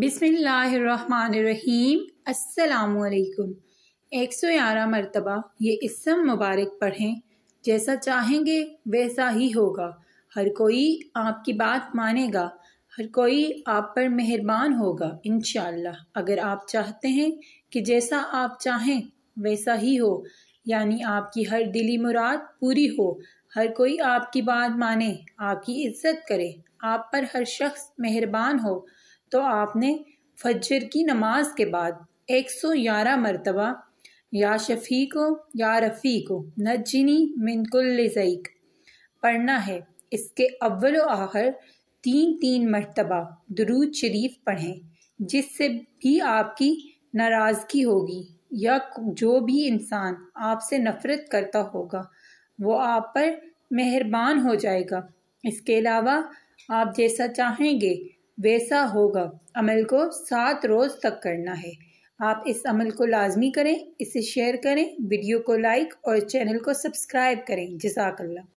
बिसमीम् अल्लाम एक सौ ग्यारह मरतबा ये इसम मुबारक पढ़ें जैसा चाहेंगे वैसा ही होगा हर कोई आपकी बात मानेगा हर कोई आप पर मेहरबान होगा इन अगर आप चाहते हैं कि जैसा आप चाहें वैसा ही हो यानी आपकी हर दिली मुराद पूरी हो हर कोई आपकी बात माने आपकी इज्जत करे आप पर हर शख्स मेहरबान हो तो आपने फजर की नमाज के बाद एक सौ ग्यारह मरतबा या को या रफ़ीको नजनी मिनकुल्लैक पढ़ना है इसके अव्वल आखिर तीन तीन मरतबा दरूद शरीफ पढ़ें जिससे भी आपकी नाराज़गी होगी या जो भी इंसान आपसे नफ़रत करता होगा वो आप पर मेहरबान हो जाएगा इसके अलावा आप जैसा चाहेंगे वैसा होगा अमल को सात रोज़ तक करना है आप इस अमल को लाजमी करें इसे शेयर करें वीडियो को लाइक और चैनल को सब्सक्राइब करें जजाकल्ला